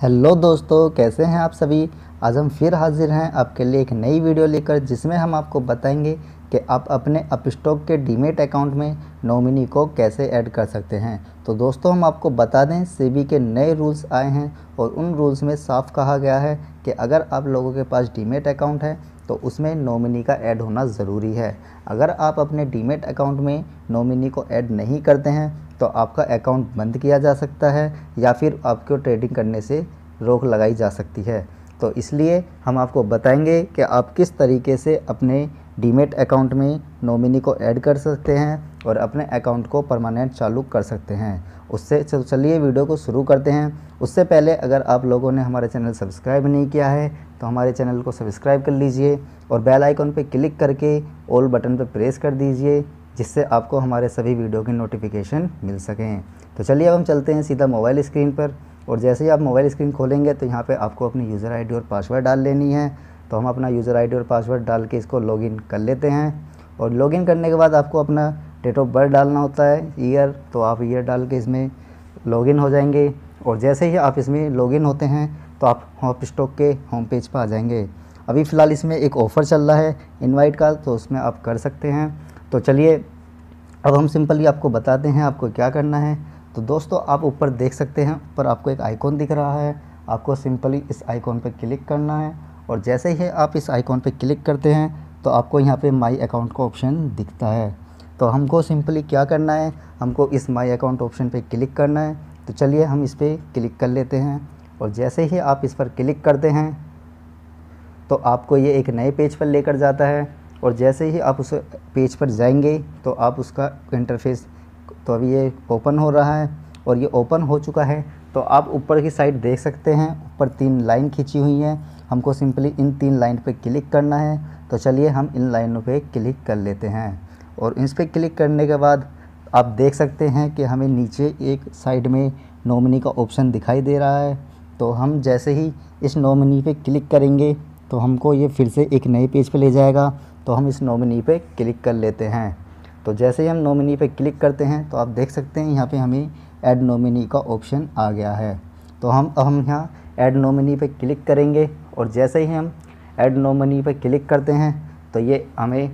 hello दोस्तों कैसे हैं आप सभी आज हम फिर हाजिर हैं आपके लिए एक नई वीडियो लेकर जिसमें हम आपको बताएंगे कि आप अपने अपस्टॉक के डीमेट अकाउंट में नॉमिनी को कैसे ऐड कर सकते हैं तो दोस्तों हम आपको बता दें सेबी के नए रूल्स आए हैं और उन रूल्स में साफ कहा गया है कि अगर आप लोगों के पास डीमेट अकाउंट है तो उसमें नॉमिनी का ऐड होना ज़रूरी है अगर आप अपने डीमेट अकाउंट में नॉमिनी को ऐड नहीं करते हैं तो आपका अकाउंट बंद किया जा सकता है या फिर आपको ट्रेडिंग करने से रोक लगाई जा सकती है तो इसलिए हम आपको बताएंगे कि आप किस तरीके से अपने डीमेट अकाउंट में नॉमिनी को ऐड कर सकते हैं और अपने अकाउंट को परमानेंट चालू कर सकते हैं उससे चलिए वीडियो को शुरू करते हैं उससे पहले अगर आप लोगों ने हमारे चैनल सब्सक्राइब नहीं किया है तो हमारे चैनल को सब्सक्राइब कर लीजिए और बेल आइकॉन पर क्लिक करके ऑल बटन पर प्रेस कर दीजिए जिससे आपको हमारे सभी वीडियो की नोटिफिकेशन मिल सकें तो चलिए अब हम चलते हैं सीधा मोबाइल स्क्रीन पर और जैसे ही आप मोबाइल स्क्रीन खोलेंगे तो यहाँ पे आपको अपनी यूज़र आईडी और पासवर्ड डाल लेनी है तो हम अपना यूज़र आईडी और पासवर्ड डाल के इसको लॉगिन कर लेते हैं और लॉगिन करने के बाद आपको अपना डेट ऑफ बर्थ डालना होता है ईयर तो आप ईयर डाल के इसमें लॉगिन हो जाएंगे और जैसे ही आप इसमें लॉगिन होते हैं तो आप हॉप स्टॉक के होम पेज पर आ जाएंगे अभी फ़िलहाल इसमें एक ऑफ़र चल रहा है इनवाइट का तो उसमें आप कर सकते हैं तो चलिए अब हम सिंपली आपको बताते हैं आपको क्या करना है तो दोस्तों आप ऊपर देख सकते हैं ऊपर आपको एक आइकॉन दिख रहा है आपको सिंपली इस आइकॉन पर क्लिक करना है और जैसे ही आप इस आइकॉन पर क्लिक करते हैं तो आपको यहाँ पे माई अकाउंट का ऑप्शन दिखता है तो हमको सिंपली क्या करना है हमको इस माई अकाउंट ऑप्शन पे क्लिक करना है तो चलिए हम इस पर क्लिक कर लेते हैं और जैसे ही आप इस पर क्लिक करते हैं तो आपको ये एक नए पेज पर लेकर जाता है और जैसे ही आप उस पेज पर जाएंगे तो आप उसका इंटरफेस तो अभी ये ओपन हो रहा है और ये ओपन हो चुका है तो आप ऊपर की साइड देख सकते हैं ऊपर तीन लाइन खींची हुई हैं हमको सिंपली इन तीन लाइन पर क्लिक करना है तो चलिए हम इन लाइनों पर क्लिक कर लेते हैं और इस पर क्लिक करने के बाद आप देख सकते हैं कि हमें नीचे एक साइड में नॉमिनी का ऑप्शन दिखाई दे रहा है तो हम जैसे ही इस नॉमिनी पे क्लिक करेंगे तो हमको ये फिर से एक नए पेज पे ले जाएगा तो हम इस नॉमिनी पे क्लिक कर लेते हैं तो जैसे ही हम नॉमिनी पे क्लिक करते हैं तो आप देख सकते हैं यहाँ पे हमें ऐड नॉमिनी का ऑप्शन आ गया है तो हम अब हम यहाँ ऐड नॉमिनी पे क्लिक करेंगे और जैसे ही हम ऐड नॉमिनी पे क्लिक करते हैं तो ये हमें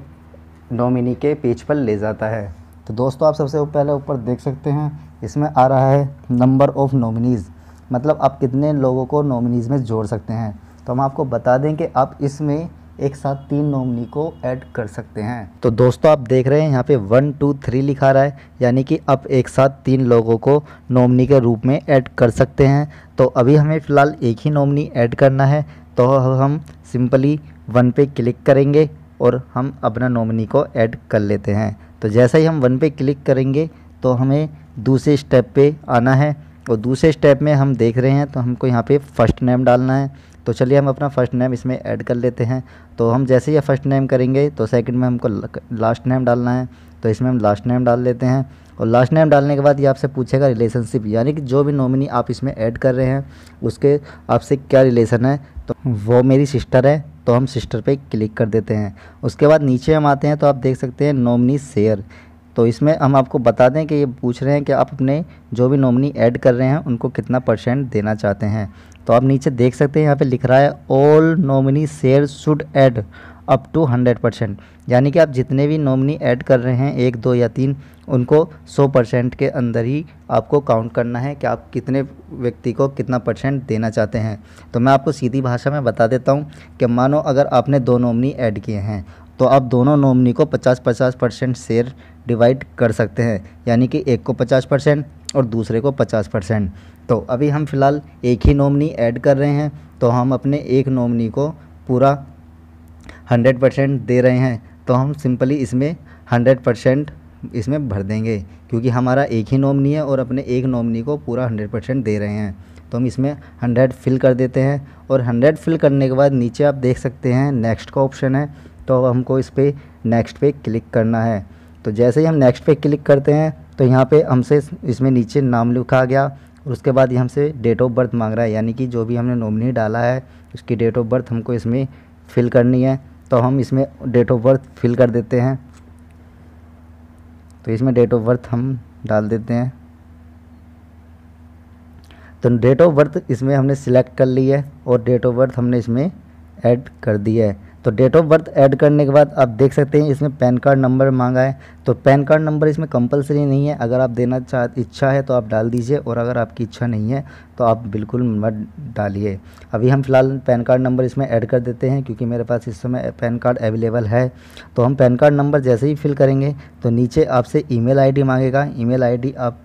नॉमिनी के पेज पर ले जाता है तो दोस्तों आप सबसे पहले ऊपर देख सकते हैं इसमें आ रहा है नंबर ऑफ़ नॉमिनीज़ मतलब आप कितने लोगों को नॉमिनीज़ में जोड़ सकते हैं तो हम आपको बता दें कि आप इसमें एक साथ तीन नॉमनी को ऐड कर सकते हैं तो दोस्तों आप देख रहे हैं यहाँ पे वन टू थ्री लिखा रहा है यानी कि आप एक साथ तीन लोगों को नॉमनी के रूप में ऐड कर सकते हैं तो अभी हमें फ़िलहाल एक ही नॉमनी ऐड करना है तो हम सिंपली वन पे क्लिक करेंगे और हम अपना नॉमनी को ऐड कर लेते हैं तो जैसा ही हम वन पे क्लिक करेंगे तो हमें दूसरे स्टेप पे आना है और दूसरे स्टेप में हम देख रहे हैं तो हमको यहाँ पे फर्स्ट नेम डालना है तो चलिए हम अपना फ़र्स्ट नेम इसमें ऐड कर लेते हैं तो हम जैसे ही फ़र्स्ट नेम करेंगे तो सेकंड में हमको लास्ट नेम डालना है तो इसमें हम लास्ट नेम डाल लेते हैं और लास्ट नेम डालने के बाद ये आपसे पूछेगा रिलेशनशिप यानी कि जो भी नॉमिनी आप इसमें ऐड कर रहे हैं उसके आपसे क्या रिलेशन है तो वो मेरी सिस्टर है तो हम सिस्टर पर क्लिक कर देते हैं उसके बाद नीचे हम आते हैं तो आप देख सकते हैं नॉमिनी शेयर तो इसमें हम आपको बता दें कि ये पूछ रहे हैं कि आप अपने जो भी नॉमिनी ऐड कर रहे हैं उनको कितना परसेंट देना चाहते हैं तो आप नीचे देख सकते हैं यहाँ पे लिख रहा है all nominee share should add up to hundred percent यानी कि आप जितने भी नॉमिनी ऐड कर रहे हैं एक दो या तीन उनको सौ परसेंट के अंदर ही आपको काउंट करना है कि आप कितने व्यक्ति को कितना परसेंट देना चाहते हैं तो मैं आपको सीधी भाषा में बता देता हूँ कि मानो अगर आपने दो नॉमिनी ऐड किए हैं तो आप दोनों नॉमिनी को 50-50 परसेंट शेयर डिवाइड कर सकते हैं यानी कि एक को 50 परसेंट और दूसरे को पचास परसेंट तो अभी हम फ़िलहाल एक ही नॉमनी ऐड कर रहे हैं तो हम अपने एक नॉमनी को पूरा हंड्रेड परसेंट दे रहे हैं तो हम सिंपली इसमें हंड्रेड परसेंट इसमें भर देंगे क्योंकि हमारा एक ही नॉमनी है और अपने एक नॉमनी को पूरा हंड्रेड परसेंट दे रहे हैं तो हम इसमें हंड्रेड फिल कर देते हैं और हंड्रेड फिल करने के बाद नीचे आप देख सकते हैं नेक्स्ट का ऑप्शन है तो हमको इस पर नेक्स्ट पे क्लिक करना है तो जैसे ही हम नेक्स्ट पे क्लिक करते हैं तो यहाँ पे हमसे इसमें नीचे नाम लिखा गया और उसके बाद ये हमसे डेट ऑफ बर्थ मांग रहा है यानी कि जो भी हमने नॉमिनी डाला है उसकी डेट ऑफ बर्थ हमको इसमें फिल करनी है तो हम इसमें डेट ऑफ बर्थ फिल कर देते हैं तो इसमें डेट ऑफ बर्थ हम डाल देते हैं तो डेट ऑफ बर्थ इसमें हमने सिलेक्ट कर ली है और डेट ऑफ बर्थ हमने इसमें ऐड कर दिया है तो डेट ऑफ बर्थ ऐड करने के बाद आप देख सकते हैं इसमें पैन कार्ड नंबर मांगा है तो पैन कार्ड नंबर इसमें कंपलसरी नहीं है अगर आप देना चाह इच्छा है तो आप डाल दीजिए और अगर आपकी इच्छा नहीं है तो आप बिल्कुल मत डालिए अभी हम फिलहाल पैन कार्ड नंबर इसमें ऐड कर देते हैं क्योंकि मेरे पास इस समय पैन कार्ड अवेलेबल है तो हम पैन कार्ड नंबर जैसे ही फिल करेंगे तो नीचे आपसे ई मेल मांगेगा ई मेल आप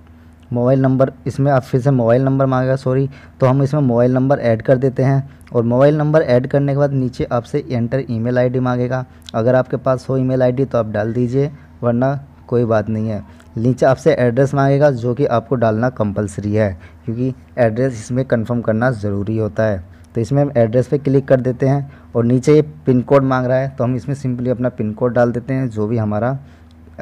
मोबाइल नंबर इसमें आप फिर से मोबाइल नंबर मांगेगा सॉरी तो हम इसमें मोबाइल नंबर ऐड कर देते हैं और मोबाइल नंबर ऐड करने के बाद नीचे आपसे एंटर ईमेल आईडी मांगेगा अगर आपके पास हो ईमेल आईडी तो आप डाल दीजिए वरना कोई बात नहीं है नीचे आपसे एड्रेस मांगेगा जो कि आपको डालना कंपलसरी है क्योंकि एड्रेस इसमें कन्फर्म करना ज़रूरी होता है तो इसमें हम एड्रेस पर क्लिक कर देते हैं और नीचे ये पिन कोड मांग रहा है तो हम इसमें सिंपली अपना पिन कोड डाल देते हैं जो भी हमारा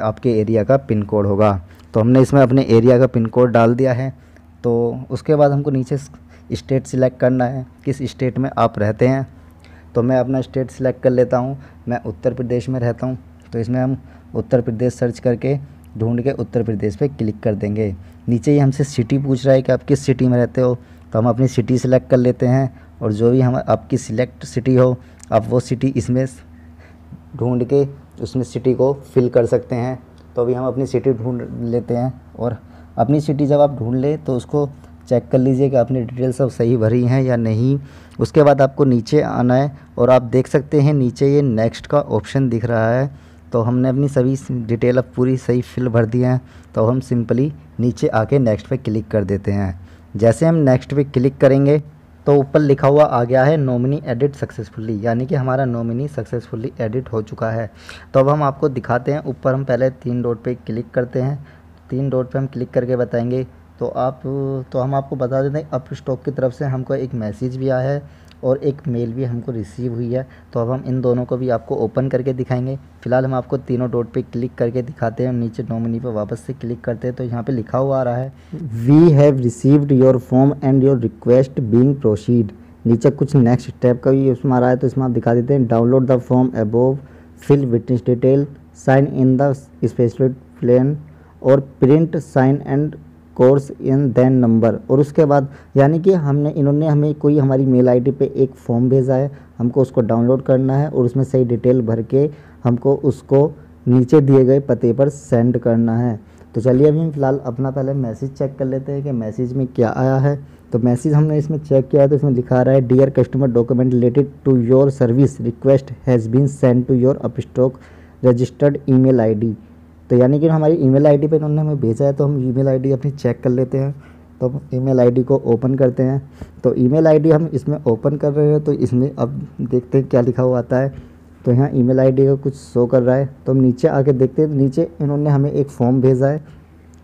आपके एरिया का पिन कोड होगा तो हमने इसमें अपने एरिया का पिन कोड डाल दिया है तो उसके बाद हमको नीचे स्टेट सिलेक्ट करना है किस स्टेट में आप रहते हैं तो मैं अपना स्टेट सिलेक्ट कर लेता हूँ मैं उत्तर प्रदेश में रहता हूँ तो इसमें हम उत्तर प्रदेश सर्च करके ढूंढ के उत्तर प्रदेश पे क्लिक कर देंगे नीचे ही हमसे सिटी पूछ रहा है कि आप किस सिटी में रहते हो तो हम अपनी सिटी सिलेक्ट कर लेते हैं और जो भी हम आपकी सिलेक्ट सिटी हो आप वो सिटी इसमें ढूंढ के उसमें सिटी को फिल कर सकते हैं तो अभी हम अपनी सिटी ढूंढ लेते हैं और अपनी सिटी जब आप ढूंढ लें तो उसको चेक कर लीजिए कि आपने डिटेल सब सही भरी हैं या नहीं उसके बाद आपको नीचे आना है और आप देख सकते हैं नीचे ये नेक्स्ट का ऑप्शन दिख रहा है तो हमने अपनी सभी डिटेल अब पूरी सही फिल भर दी हैं तो हम सिंपली नीचे आके नेक्स्ट पे क्लिक कर देते हैं जैसे हम नेक्स्ट पे क्लिक करेंगे तो ऊपर लिखा हुआ आ गया है नॉमिनी एडिट सक्सेसफुली यानी कि हमारा नॉमिनी सक्सेसफुली एडिट हो चुका है तो अब हम आपको दिखाते हैं ऊपर हम पहले तीन डॉट पे क्लिक करते हैं तीन डॉट पे हम क्लिक करके बताएंगे तो आप तो हम आपको बता देते हैं अप स्टॉक की तरफ से हमको एक मैसेज भी आया है और एक मेल भी हमको रिसीव हुई है तो अब हम इन दोनों को भी आपको ओपन करके दिखाएंगे फ़िलहाल हम आपको तीनों डॉट पे क्लिक करके दिखाते हैं नीचे नॉमिनी पर वापस से क्लिक करते हैं तो यहाँ पे लिखा हुआ आ रहा है we have received your form and your request being proceed नीचे कुछ नेक्स्ट स्टेप का भी उसमें आ रहा है तो इसमें आप दिखा देते हैं download the form above fill witness detail sign in the special plan और print sign and course in then number और उसके बाद यानी कि हमने इन्होंने हमें कोई हमारी मेल आईडी पे एक फॉर्म भेजा है हमको उसको डाउनलोड करना है और उसमें सही डिटेल भर के हमको उसको नीचे दिए गए पते पर सेंड करना है तो चलिए अभी हम फिलहाल अपना पहले मैसेज चेक कर लेते हैं कि मैसेज में क्या आया है तो मैसेज हमने इसमें चेक किया है तो इसमें लिखा रहा है dear customer document related to your service request has been send to your Upstox registered email ID तो यानी कि हमारी ईमेल आईडी पे इन्होंने हमें भेजा है तो हम ईमेल आईडी अपनी चेक कर लेते हैं तो हम ईमेल आईडी को ओपन करते हैं तो ईमेल आईडी हम इसमें ओपन कर रहे हैं तो इसमें अब देखते हैं क्या लिखा हुआ आता है तो यहाँ ईमेल आईडी का कुछ शो कर रहा है तो हम नीचे आके देखते हैं नीचे इन्होंने हमें एक फॉर्म भेजा है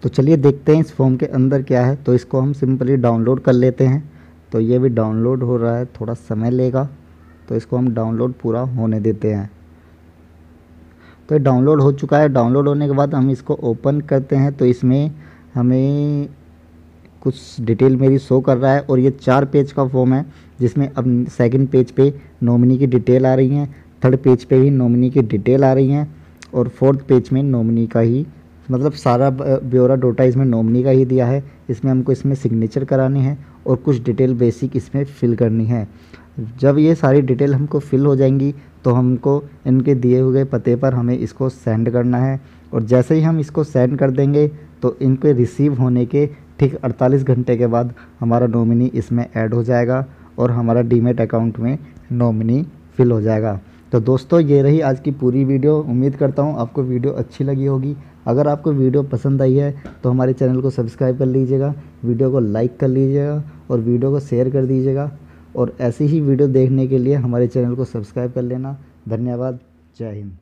तो चलिए देखते हैं इस फॉर्म के अंदर क्या है तो इसको हम सिंपली डाउनलोड कर लेते हैं तो ये भी डाउनलोड हो रहा है थोड़ा समय लेगा तो इसको हम डाउनलोड पूरा होने देते हैं तो डाउनलोड हो चुका है डाउनलोड होने के बाद हम इसको ओपन करते हैं तो इसमें हमें कुछ डिटेल मेरी शो कर रहा है और ये चार पेज का फॉर्म है जिसमें अब सेकंड पेज पे नॉमिनी की डिटेल आ रही है थर्ड पेज पे भी नॉमिनी की डिटेल आ रही हैं और फोर्थ पेज में नॉमिनी का ही मतलब सारा ब्योरा डोटा इसमें नॉमिनी का ही दिया है इसमें हमको इसमें सिग्नेचर करानी है और कुछ डिटेल बेसिक इसमें फिल करनी है जब ये सारी डिटेल हमको फ़िल हो जाएंगी तो हमको इनके दिए हुए पते पर हमें इसको सेंड करना है और जैसे ही हम इसको सेंड कर देंगे तो इनके रिसीव होने के ठीक 48 घंटे के बाद हमारा नॉमिनी इसमें ऐड हो जाएगा और हमारा डीमेट अकाउंट में नॉमिनी फिल हो जाएगा तो दोस्तों ये रही आज की पूरी वीडियो उम्मीद करता हूँ आपको वीडियो अच्छी लगी होगी अगर आपको वीडियो पसंद आई है तो हमारे चैनल को सब्सक्राइब कर लीजिएगा वीडियो को लाइक कर लीजिएगा और वीडियो को शेयर कर दीजिएगा और ऐसी ही वीडियो देखने के लिए हमारे चैनल को सब्सक्राइब कर लेना धन्यवाद जय हिंद